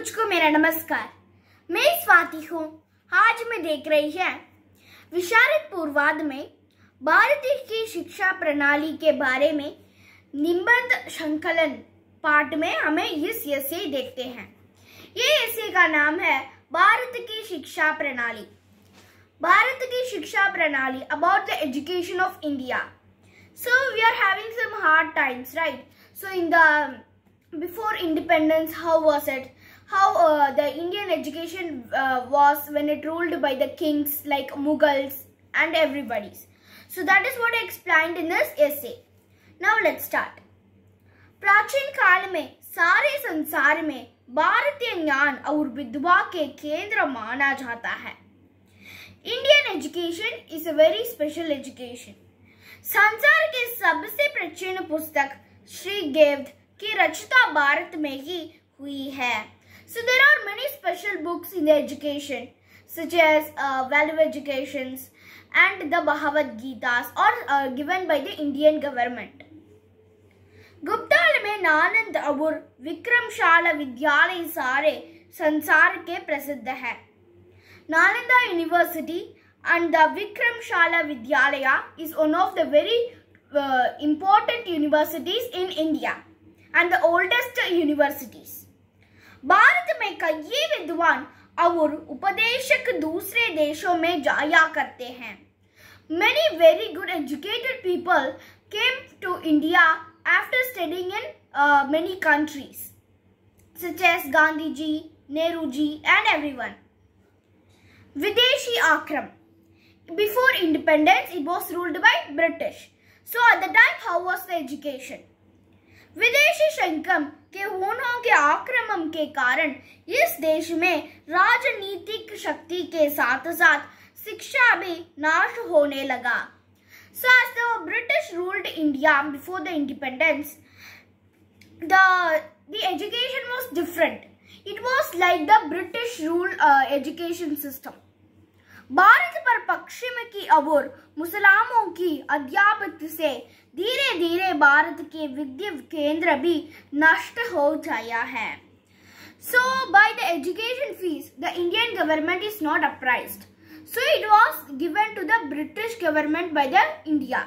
मुझको मेरा नमस्कार मैं स्वाति हूँ आज मैं देख रही है विशारद पूर्वाद में भारत की शिक्षा प्रणाली के बारे में निबंध संकलन पाठ में हमें इस ऐसे देखते हैं ये ऐसे का नाम है भारत की शिक्षा प्रणाली भारत की शिक्षा प्रणाली about the education of India so we are having some hard times right so in the before independence how was it how uh, the Indian education uh, was when it ruled by the kings like Mughals and everybody's. So that is what I explained in this essay. Now let's start. प्राचीन काल में सारे संसार में भारतीय ज्ञान और विद्वा के केंद्र माना जाता है Indian education is a very special education संसार के सबसे प्राचीन पुस्तक श्री गेवद की रचना भारत में ही हुई है So there are many special books in the education such as uh, value educations and the Bhagavad Gitas are uh, given by the Indian government. गुप्ताल में नानंद अबुर विक्रमशाला विद्यालय सारे संसार के प्रसिद्ध है Nalanda university and the Vikramshala Vidyalaya is one of the very uh, important universities in India and the oldest universities. Bharat में कई विद्वान और उपदेशक दूसरे देशों में जाया करते हैं many very good educated people came to India after studying in many countries such as Gandhi ji Nehru ji and every one विदेशी आक्रम before independence it was ruled by British so at the time how was the education विदेशी शंकम के हूनों के आक्रमण के कारण इस देश में राजनीतिक शक्ति के साथ साथ शिक्षा भी नाश होने लगा British ruled India before the independence the the education was different it was like the British rule education system Bharat पर पश्चिम की ओर मुसलमानों की अध्यापक से धीरे धीरे भारत के विद्युत केंद्र भी नष्ट हो जाया है So by the education fees, the Indian government is not apprised. So it was given to the British government by the India.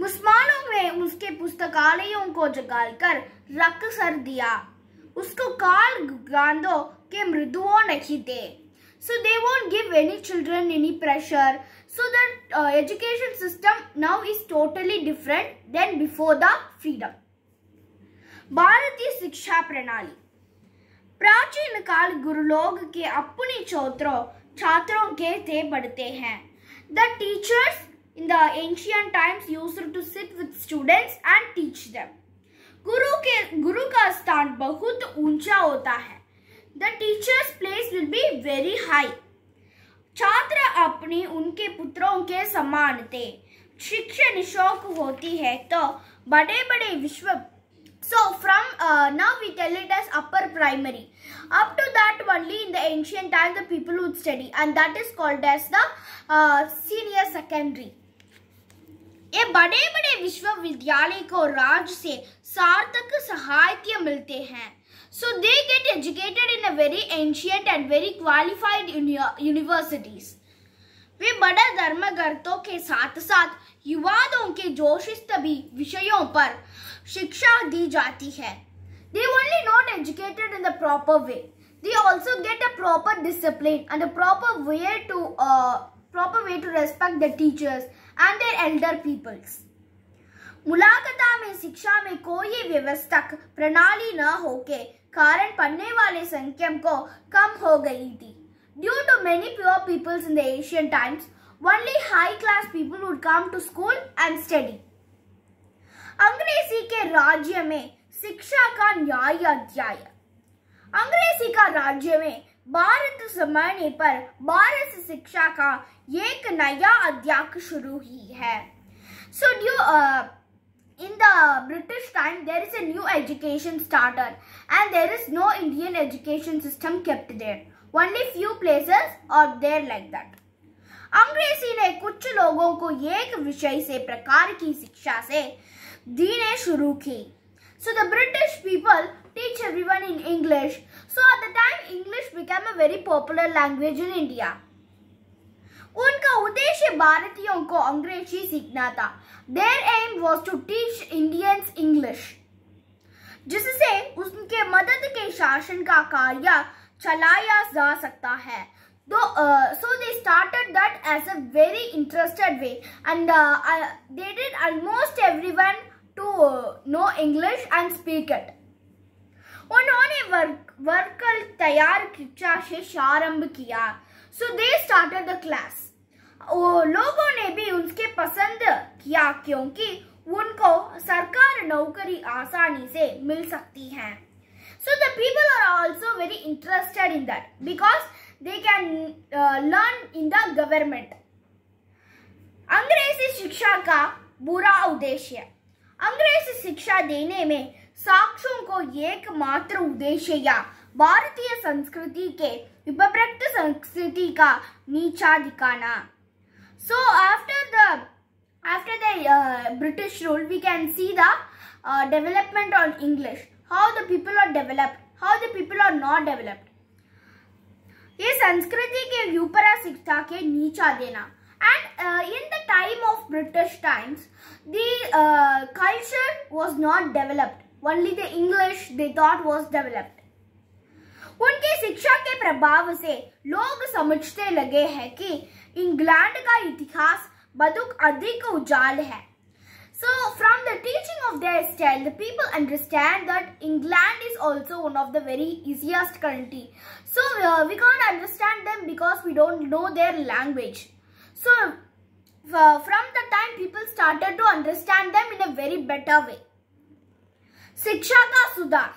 मुसलमानों ने उसके पुस्तकालयों को जगालकर रख सर दिया उसको काल गांधो के मृदुओं नहीं दे So they won't give any children any pressure. So the uh, education system now is totally different than before the freedom. भारतीय शिक्षा प्रणाली प्राचीन काल गुरुलोग के अपने छात्रों छात्रों के थे पढ़ते हैं the teachers in the ancient times used to sit with students and teach them guru ke guru ka sthan bahut uncha hota hai the teacher's place will be very high छात्र अपने उनके पुत्रों के समान थे शिक्षण शोक होती है तो बड़े बड़े विश्व so from now we tell it as upper primary up to that only in the ancient time the people would study and that is called as the senior secondary ये बड़े बड़े विश्वविद्यालय को राज्य से सार्थक सहायता मिलते हैं so they get educated in a very ancient and very qualified universities वे बड़ा धर्मगर्तों के साथ साथ युवाओं के जोशिस्त भी विषयों पर शिक्षा दी जाती है they only not educated in the proper way they also get a proper discipline and a proper way to proper way to respect the teachers and their elder peoples मुलाकात में शिक्षा में कोई व्यवस्थक प्रणाली न होके कारण पढ़ने वाले संख्या को कम हो गई थी due to many poor peoples in the Asian times only high class people would come to school and study अंग्रेजी के राज्य में शिक्षा का न्याय अध्याय अंग्रेजी का राज्य में भारत समय पर भारत शिक्षा का एक नया अध्याय शुरू ही है so so, do in the British time, there is a new education started and there is no Indian education system kept there. Only few places are there like that. अंग्रेजी ने कुछ लोगों को एक विषय से प्रकार की शिक्षा से दीने शुरू की So the British people teach everyone in English. So at the time English became a very popular language in India. उनका उद्देश्य भारतीयों को अंग्रेजी सीखना था their aim was to teach Indians English जिससे उनके मदद के शासन का कार्य चलाया जा सकता है तो so they started that as a very interested way and they did almost everyone to know English and speak it उन्होंने वर्क वर्कर तैयार शिक्षा से आरंभ किया so they started the class वो लोगों ने भी उनके पसंद किया क्योंकि उनको सरकार नौकरी आसानी से मिल सकती है so the people are also very interested in that because they can learn in the government अंग्रेजी शिक्षा का बुरा उद्देश्य अंग्रेजी शिक्षा देने में साक्षों को एकमात्र उद्देश्य या भारतीय संस्कृति के विपरीत संस्कृति का नीचा दिखाना So after the after the uh, British rule, we can see the uh, development on English. How the people are developed, how the people are not developed. ye sanskriti ke upar shiksha ke neecha dena and uh, in the time of British times, the uh, culture was not developed. Only the English they thought was developed. उनकी शिक्षा के प्रभाव से लोग समझते लगे हैं कि इंग्लैंड का इतिहास बदुक अधिक उजाल है So from the teaching of their style, the people understand that England is also one of the very easiest country. So uh, we can't understand them because we don't know their language. So uh, from the time people started to understand them in a very better way. शिक्षा का सुधार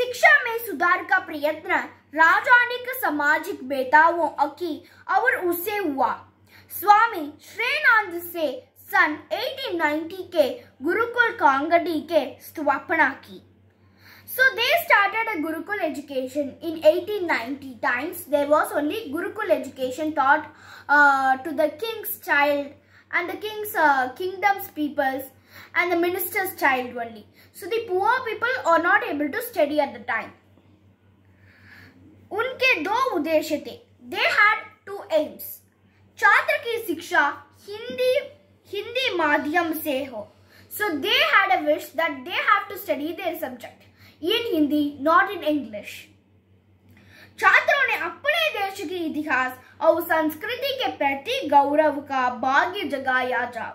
शिक्षा में सुधार का प्रयत्न राजौनिक सामाजिक वो अकी और उसे हुआ स्वामी श्रेनानंद से सन 1890 के गुरुकुल कांगड़ी के स्थापना की So they started a Gurukul education in 1890 times. There was only Gurukul education taught uh, to the king's child and the king's uh, kingdom's peoples and the minister's child only. So the poor people are not able to study at the time. उनके दो उद्देश्य थे they had to AIIMS छात्र की शिक्षा हिंदी हिंदी माध्यम से हो so they had a wish that they have to study their subject in Hindi not in English छात्रों ने अपने देश के इतिहास और संस्कृति के प्रति गौरव का भाग्य जगाया जा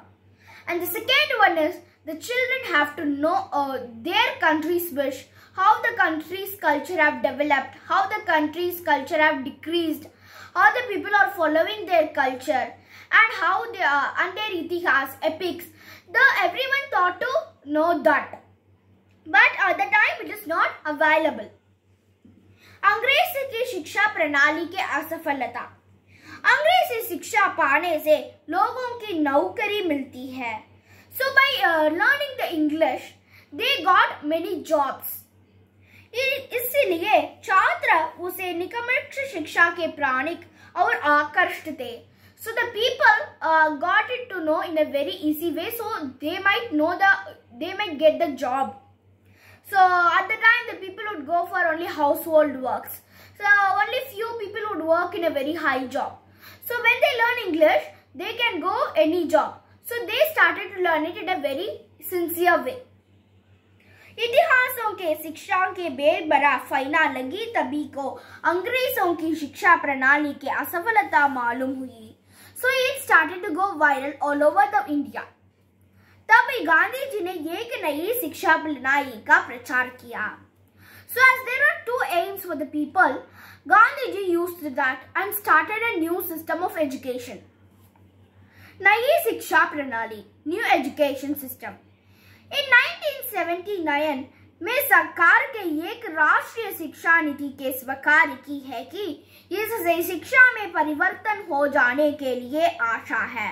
and the second one is the children have to know their countries wish how the country's culture have developed, how the country's culture have decreased, how the people are following their culture and how they are and their itihas, epics. The everyone thought to know that. But at the time it is not available. अंग्रेज की शिक्षा प्रणाली के असफलता अंग्रेज से शिक्षा पाने से लोगों की नौकरी मिलती है so learning the English they got many jobs इसलिए छात्र उसे निकमक्ष शिक्षा के प्राणिक और आकर्षित थे so the people uh, got it to know in a very easy way so they might know the they might get the job so at the time the people would go for only household works so only few people would work in a very high job so when they learn english they can go any job so they started to learn it in a very sincere way इतिहासों के शिक्षा के बेबरा फैला लगी तभी को अंग्रेजों की शिक्षा प्रणाली के असफलता मालूम हुई so it started to go viral all over the India तब गांधी जी ने एक नई शिक्षा प्रणाली का प्रचार किया So as there are two aims for the people, Gandhiji used that and started a new system of education. नई शिक्षा प्रणाली न्यू एजुकेशन सिस्टम In 1979 में सरकार के एक राष्ट्रीय शिक्षा नीति के स्वीकार की है कि इससे शिक्षा में परिवर्तन हो जाने के लिए आशा है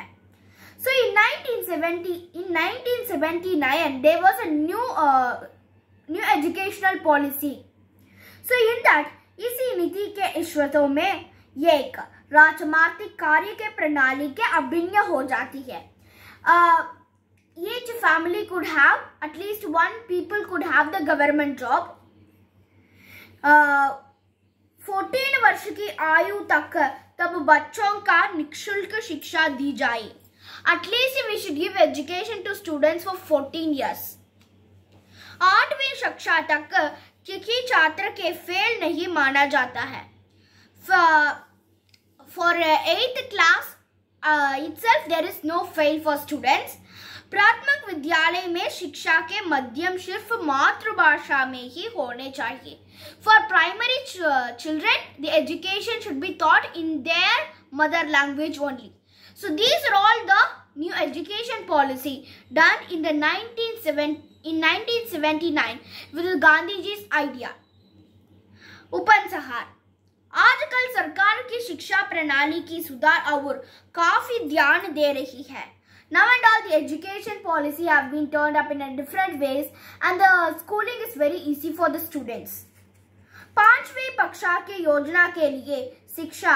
सो इन 1970, in 1979, there was a new, uh, new educational policy. So in इसी नीति के इश्वतों में एक राजमार्गिक कार्य के प्रणाली के अभिन्न हो जाती है uh, each family could have at least one people could have the government job fourteen uh, वर्ष की आयु तक तब बच्चों का निःशुल्क शिक्षा दी जाए at least we should give education to students for fourteen years आठवीं कक्षा तक किसी छात्र के फेल नहीं माना जाता है for eighth class itself there is no fail for students प्राथमिक विद्यालय में शिक्षा के माध्यम सिर्फ मातृभाषा में ही होने चाहिए for primary children the education should be taught in their mother language only so these are all the new education policy done in nine with Gandhi ji idea उपन उपनसहार आजकल सरकार की शिक्षा प्रणाली की सुधार और काफी ध्यान दे रही है Now and all the education policy have been turned up in a different ways and the schooling is very easy for the students. पांचवी पक्षा के योजना के लिए शिक्षा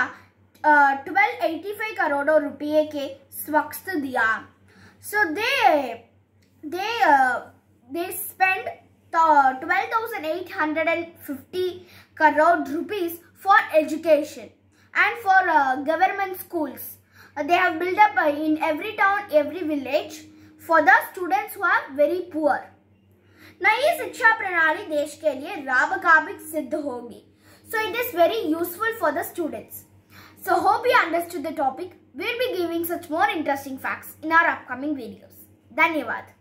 ट्वेल्व एटी फाइव करोड़ों रुपये के स्वक्त दिया so they they they spend twelve thousand eight hundred and fifty crore rupees for they have built up in every town, every village for the students who are very poor. नई शिक्षा प्रणाली देश के लिए राबकाबिक siddh hogi so it is very useful for the students. So hope you understood the topic. We'll be giving such more interesting facts in our upcoming videos. dhanyawad